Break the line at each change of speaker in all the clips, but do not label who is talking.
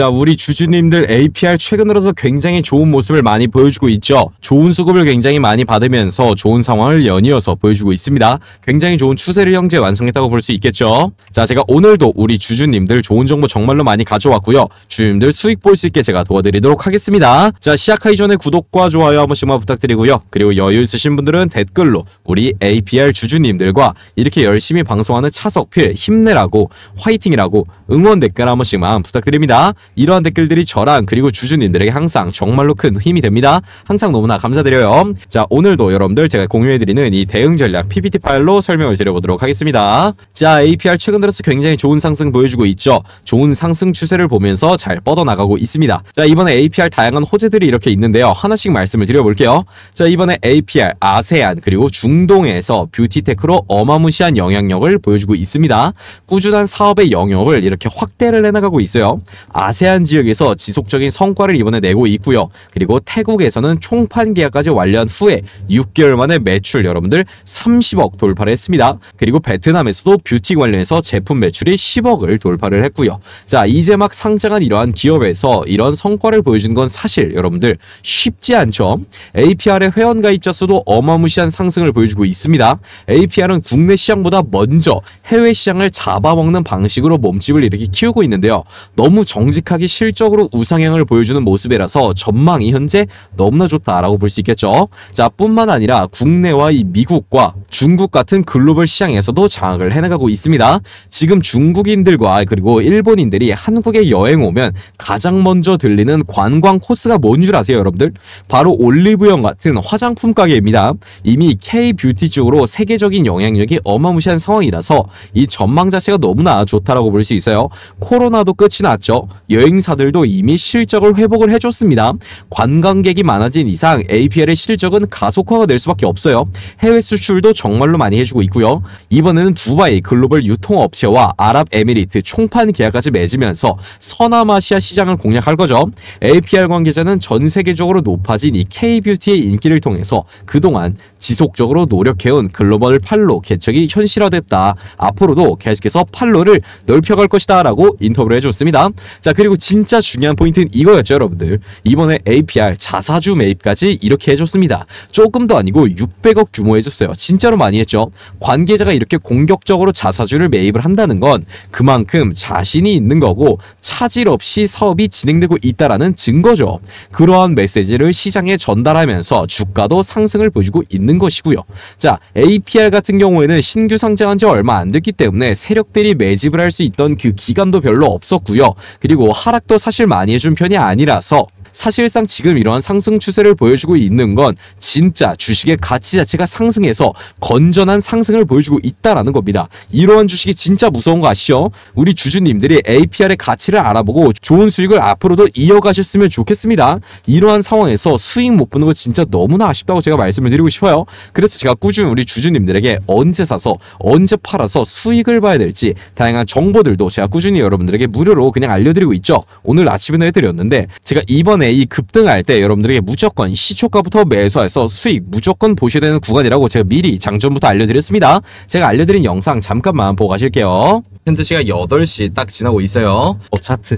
자, 우리 주주님들 APR 최근 으로서 굉장히 좋은 모습을 많이 보여주고 있죠. 좋은 수급을 굉장히 많이 받으면서 좋은 상황을 연이어서 보여주고 있습니다. 굉장히 좋은 추세를 형제 완성했다고 볼 수 있겠죠. 자, 제가 오늘도 우리 주주님들 좋은 정보 정말로 많이 가져왔고요. 주주님들 수익 볼 수 있게 제가 도와드리도록 하겠습니다. 자, 시작하기 전에 구독과 좋아요 한 번씩만 부탁드리고요. 그리고 여유 있으신 분들은 댓글로 우리 APR 주주님들과 이렇게 열심히 방송하는 차석필 힘내라고 화이팅이라고 응원 댓글 한 번씩만 부탁드립니다. 이러한 댓글들이 저랑 그리고 주주님들에게 항상 정말로 큰 힘이 됩니다. 항상 너무나 감사드려요. 자 오늘도 여러분들 제가 공유해드리는 이 대응 전략 PPT 파일로 설명을 드려보도록 하겠습니다. 자 APR 최근 들어서 굉장히 좋은 상승 보여주고 있죠. 좋은 상승 추세를 보면서 잘 뻗어나가고 있습니다. 자 이번에 APR 다양한 호재들이 이렇게 있는데요. 하나씩 말씀을 드려볼게요. 자 이번에 APR 아세안 그리고 중동에서 뷰티테크로 어마무시한 영향력을 보여주고 있습니다. 꾸준한 사업의 영역을 이렇게 확대를 해나가고 있어요. 아 아세안 지역에서 지속적인 성과를 이번에 내고 있고요. 그리고 태국에서는 총판 계약까지 완료한 후에 6개월 만에 매출 여러분들 30억 돌파를 했습니다. 그리고 베트남에서도 뷰티 관련해서 제품 매출이 10억을 돌파를 했고요. 자 이제 막 상장한 이러한 기업에서 이런 성과를 보여준 건 사실 여러분들 쉽지 않죠. APR의 회원 가입자 수도 어마무시한 상승을 보여주고 있습니다. APR은 국내 시장보다 먼저 해외 시장을 잡아먹는 방식으로 몸집을 이렇게 키우고 있는데요. 너무 정직 아직하기 실적으로 우상향을 보여주는 모습이라서 전망이 현재 너무나 좋다라고 볼 수 있겠죠. 자 뿐만 아니라 국내와 이 미국과 중국 같은 글로벌 시장에서도 장악을 해나가고 있습니다. 지금 중국인들과 그리고 일본인들이 한국에 여행 오면 가장 먼저 들리는 관광 코스가 뭔 줄 아세요 여러분들? 바로 올리브영 같은 화장품 가게입니다. 이미 K-뷰티 쪽으로 세계적인 영향력이 어마무시한 상황이라서 이 전망 자체가 너무나 좋다라고 볼 수 있어요. 코로나도 끝이 났죠. 여행사들도 이미 실적을 회복을 해줬습니다. 관광객이 많아진 이상 a p r 의 실적은 가속화가 될 수밖에 없어요. 해외 수출도 정말로 많이 해주고 있고요. 이번에는 두바이 글로벌 유통업체와 아랍에미리트 총판 계약까지 맺으면서 서남아시아 시장을 공략할 거죠. APR 관계자는 전 세계적으로 높아진 이 K-뷰티의 인기를 통해서 그동안 지속적으로 노력해온 글로벌 팔로 개척이 현실화됐다. 앞으로도 계속해서 팔로를 넓혀갈 것이다 라고 인터뷰를 해줬습니다. 자, 그 그리고 진짜 중요한 포인트는 이거였죠 여러분들 이번에 APR 자사주 매입까지 이렇게 해줬습니다 조금 도 아니고 600억 규모 해줬어요 진짜로 많이 했죠 관계자가 이렇게 공격적으로 자사주를 매입을 한다는 건 그만큼 자신이 있는 거고 차질 없이 사업이 진행되고 있다라는 증거죠 그러한 메시지를 시장에 전달하면서 주가도 상승을 보여주고 있는 것이고요 자 APR 같은 경우에는 신규 상장한 지 얼마 안 됐기 때문에 세력들이 매집을 할 수 있던 그 기간도 별로 없었고요 그리고 하락도 사실 많이 해준 편이 아니라서 사실상 지금 이러한 상승 추세를 보여주고 있는 건 진짜 주식의 가치 자체가 상승해서 건전한 상승을 보여주고 있다라는 겁니다. 이러한 주식이 진짜 무서운 거 아시죠? 우리 주주님들이 APR의 가치를 알아보고 좋은 수익을 앞으로도 이어가셨으면 좋겠습니다. 이러한 상황에서 수익 못 보는 거 진짜 너무나 아쉽다고 제가 말씀을 드리고 싶어요. 그래서 제가 꾸준히 우리 주주님들에게 언제 사서 언제 팔아서 수익을 봐야 될지 다양한 정보들도 제가 꾸준히 여러분들에게 무료로 그냥 알려드리고 있죠. 오늘 아침에도 해드렸는데 제가 이번에 이번에 이 급등할 때 여러분들에게 무조건 시초가부터 매수해서 수익 무조건 보셔야 되는 구간이라고 제가 미리 장전부터 알려드렸습니다. 제가 알려드린 영상 잠깐만 보고 가실게요. 현재 시간 8시 딱 지나고 있어요. 어, 차트.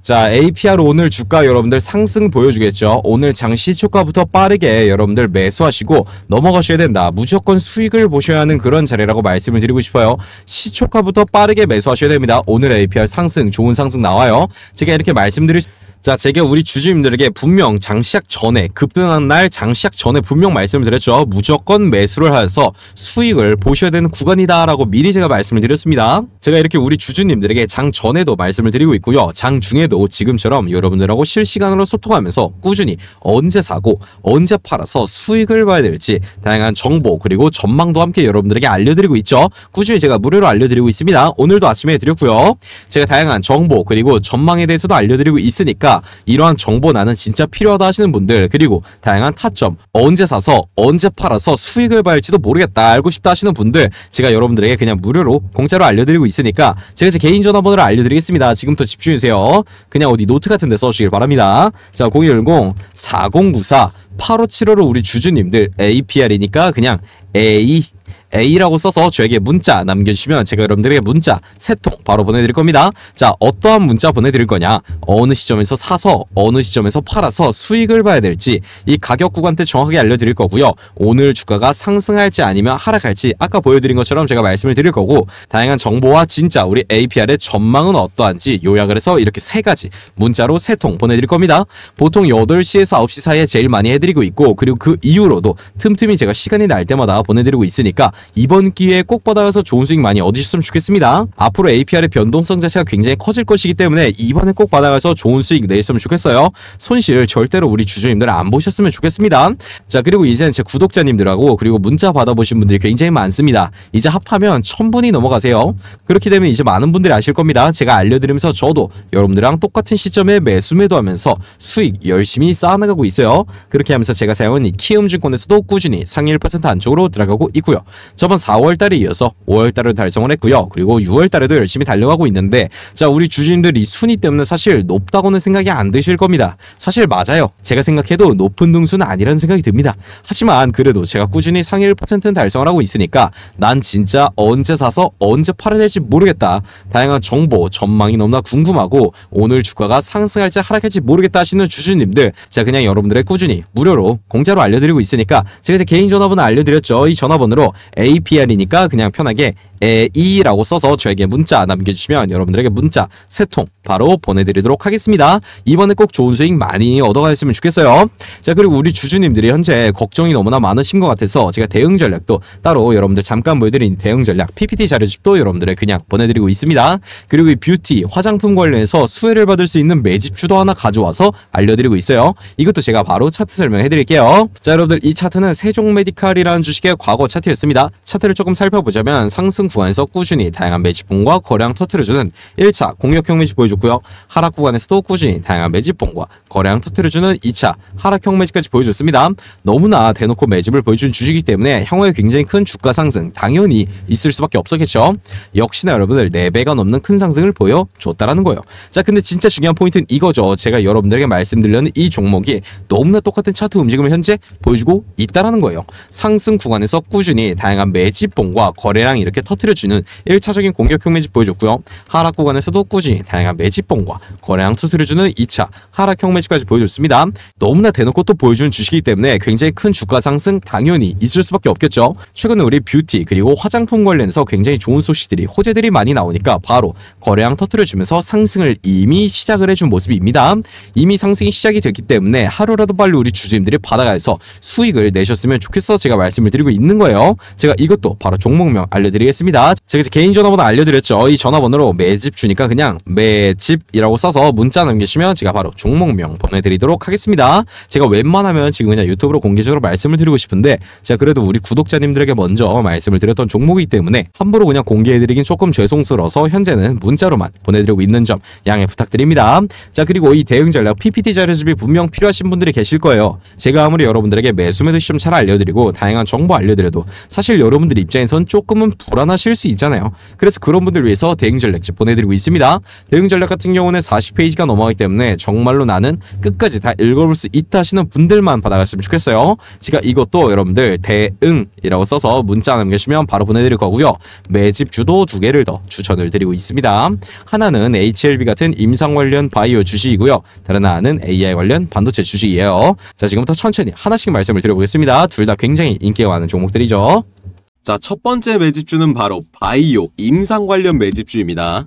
자 APR 오늘 주가 여러분들 상승 보여주겠죠 오늘 장시 초가부터 빠르게 여러분들 매수하시고 넘어가셔야 된다 무조건 수익을 보셔야 하는 그런 자리라고 말씀을 드리고 싶어요 시초가부터 빠르게 매수하셔야 됩니다 오늘 APR 상승 좋은 상승 나와요 제가 이렇게 말씀드릴 수 자, 제게 우리 주주님들에게 분명 장시작 전에 급등한 날 장시작 전에 분명 말씀을 드렸죠. 무조건 매수를 하여서 수익을 보셔야 되는 구간이다라고 미리 제가 말씀을 드렸습니다. 제가 이렇게 우리 주주님들에게 장 전에도 말씀을 드리고 있고요. 장 중에도 지금처럼 여러분들하고 실시간으로 소통하면서 꾸준히 언제 사고 언제 팔아서 수익을 봐야 될지 다양한 정보 그리고 전망도 함께 여러분들에게 알려드리고 있죠. 꾸준히 제가 무료로 알려드리고 있습니다. 오늘도 아침에 드렸고요. 제가 다양한 정보 그리고 전망에 대해서도 알려드리고 있으니까 이러한 정보 나는 진짜 필요하다 하시는 분들 그리고 다양한 타점 언제 사서 언제 팔아서 수익을 봐 발지도 모르겠다 알고 싶다 하시는 분들 제가 여러분들에게 그냥 무료로 공짜로 알려드리고 있으니까 제가 제 개인 전화번호를 알려드리겠습니다. 지금부터 집중해주세요. 그냥 어디 노트 같은 데 써주시길 바랍니다. 자0 1 0 4094 8575로 우리 주주님들 APR이니까 그냥 A A라고 써서 저에게 문자 남겨주시면 제가 여러분들에게 문자 세 통 바로 보내드릴 겁니다. 자 어떠한 문자 보내드릴 거냐 어느 시점에서 사서 어느 시점에서 팔아서 수익을 봐야 될지 이 가격 구간때 정확하게 알려드릴 거고요. 오늘 주가가 상승할지 아니면 하락할지 아까 보여드린 것처럼 제가 말씀을 드릴 거고 다양한 정보와 진짜 우리 APR의 전망은 어떠한지 요약을 해서 이렇게 세 가지 문자로 세 통 보내드릴 겁니다. 보통 8시에서 9시 사이에 제일 많이 해드리고 있고 그리고 그 이후로도 틈틈이 제가 시간이 날 때마다 보내드리고 있으니까 이번 기회에 꼭 받아가서 좋은 수익 많이 얻으셨으면 좋겠습니다. 앞으로 APR의 변동성 자체가 굉장히 커질 것이기 때문에 이번에 꼭 받아가서 좋은 수익 내셨으면 좋겠어요. 손실 절대로 우리 주주님들 안 보셨으면 좋겠습니다. 자 그리고 이제는 제 구독자님들하고 그리고 문자 받아보신 분들이 굉장히 많습니다. 이제 합하면 천분이 넘어가세요. 그렇게 되면 이제 많은 분들이 아실 겁니다. 제가 알려드리면서 저도 여러분들랑 똑같은 시점에 매수 매도하면서 수익 열심히 쌓아나가고 있어요. 그렇게 하면서 제가 사용한 이 키움증권에서도 꾸준히 상위 1% 안쪽으로 들어가고 있고요. 저번 4월달에 이어서 5월달을 달성을 했고요. 그리고 6월달에도 열심히 달려가고 있는데 자 우리 주주님들 이 순위 때문에 사실 높다고는 생각이 안 드실 겁니다. 사실 맞아요. 제가 생각해도 높은 등수는 아니라는 생각이 듭니다. 하지만 그래도 제가 꾸준히 상위 1%는 달성을 하고 있으니까 난 진짜 언제 사서 언제 팔아야 될지 모르겠다. 다양한 정보, 전망이 너무나 궁금하고 오늘 주가가 상승할지 하락할지 모르겠다 하시는 주주님들 제가 그냥 여러분들의 꾸준히 무료로 공짜로 알려드리고 있으니까 제가 제 개인 전화번호 알려드렸죠. 이 전화번호로 APR이니까 그냥 편하게 에이라고 써서 저에게 문자 남겨주시면 여러분들에게 문자 세 통 바로 보내드리도록 하겠습니다. 이번에 꼭 좋은 수익 많이 얻어가셨으면 좋겠어요. 자 그리고 우리 주주님들이 현재 걱정이 너무나 많으신 것 같아서 제가 대응 전략도 따로 여러분들 잠깐 보여드린 대응 전략 PPT 자료집도 여러분들의 그냥 보내드리고 있습니다. 그리고 이 뷰티 화장품 관련해서 수혜를 받을 수 있는 매집주도 하나 가져와서 알려드리고 있어요. 이것도 제가 바로 차트 설명해드릴게요. 자 여러분들 이 차트는 세종메디칼이라는 주식의 과거 차트였습니다. 차트를 조금 살펴보자면 상승 상승 구간에서 꾸준히 다양한 매집봉과 거량 터트려주는 1차 공격형 매집 보여줬고요. 하락 구간에서도 꾸준히 다양한 매집봉과 거량 터트려주는 2차 하락형 매집까지 보여줬습니다. 너무나 대놓고 매집을 보여준 주식이기 때문에 향후에 굉장히 큰 주가 상승 당연히 있을 수밖에 없었겠죠. 역시나 여러분들 4배가 넘는 큰 상승을 보여줬다라는 거예요. 자 근데 진짜 중요한 포인트는 이거죠. 제가 여러분들에게 말씀드리는이 종목이 너무나 똑같은 차트 움직임을 현재 보여주고 있다라는 거예요. 상승 구간에서 꾸준히 다양한 매집봉과 거래량이 이렇게 터 터트려주는 1차적인 공격형 매집 보여줬고요. 하락 구간에서도 꾸준히 다양한 매집봉과 거래량 수수료주는 2차 하락형 매집까지 보여줬습니다. 너무나 대놓고 또 보여주는 주식이기 때문에 굉장히 큰 주가 상승 당연히 있을 수밖에 없겠죠. 최근에 우리 뷰티 그리고 화장품 관련해서 굉장히 좋은 소식들이 호재들이 많이 나오니까 바로 거래량 터트려주면서 상승을 이미 시작을 해준 모습입니다. 이미 상승이 시작이 됐기 때문에 하루라도 빨리 우리 주주님들이 바다가에서 수익을 내셨으면 좋겠어 제가 말씀을 드리고 있는 거예요. 제가 이것도 바로 종목명 알려드리겠습니다. 있습니다. 제가 이제 개인 전화번호 알려드렸죠. 이 전화번호로 매집 주니까 그냥 매집이라고 써서 문자 남기시면 제가 바로 종목명 보내드리도록 하겠습니다. 제가 웬만하면 지금 그냥 유튜브로 공개적으로 말씀을 드리고 싶은데 제가 그래도 우리 구독자님들에게 먼저 말씀을 드렸던 종목이기 때문에 함부로 그냥 공개해드리긴 조금 죄송스러워서 현재는 문자로만 보내드리고 있는 점 양해 부탁드립니다. 자 그리고 이 대응 전략 PPT 자료집이 분명 필요하신 분들이 계실 거예요. 제가 아무리 여러분들에게 매수 매도 시점 잘 알려드리고 다양한 정보 알려드려도 사실 여러분들 입장에선 조금은 불안하 하실 수 있잖아요. 그래서 그런 분들 위해서 대응 전략집 보내드리고 있습니다. 대응 전략 같은 경우는 40페이지가 넘어가기 때문에 정말로 나는 끝까지 다 읽어볼 수 있다 하시는 분들만 받아갔으면 좋겠어요. 제가 이것도 여러분들 대응이라고 써서 문자 남겨주시면 바로 보내드릴 거고요. 매집 주도 두 개를 더 추천을 드리고 있습니다. 하나는 HLB 같은 임상 관련 바이오 주식이고요. 다른 하나는 AI 관련 반도체 주식이에요. 자 지금부터 천천히 하나씩 말씀을 드려보겠습니다. 둘 다 굉장히 인기가 많은 종목들이죠. 자, 첫 번째 매집주는 바로 바이오 임상 관련 매집주입니다.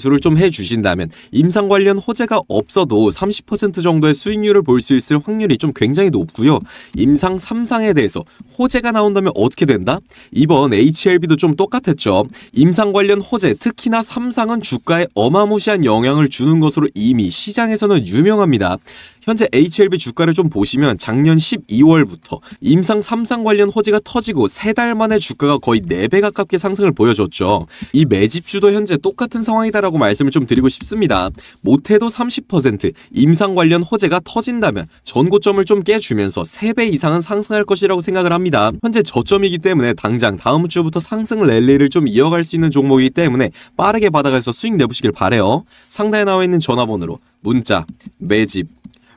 매수를 좀 해주신다면 임상 관련 호재가 없어도 30% 정도의 수익률을 볼 수 있을 확률이 좀 굉장히 높고요. 임상 3상에 대해서 호재가 나온다면 어떻게 된다? 이번 HLB도 좀 똑같았죠. 임상 관련 호재 특히나 3상은 주가에 어마무시한 영향을 주는 것으로 이미 시장에서는 유명합니다. 현재 HLB 주가를 좀 보시면 작년 12월부터 임상 3상 관련 호재가 터지고 3달 만에 주가가 거의 4배 가깝게 상승을 보여줬죠. 이 매집주도 현재 똑같은 상황이다라고 해라고 말씀을 좀 드리고 싶습니다. 못해도 30% 임상 관련 호재가 터진다면 전고점을 좀 깨주면서 3배 이상은 상승할 것이라고 생각을 합니다. 현재 저점이기 때문에 당장 다음 주부터 상승 랠리를 좀 이어갈 수 있는 종목이기 때문에 빠르게 받아가서 수익 내보시길 바래요. 상단에 나와 있는 전화번호로 문자, 매집,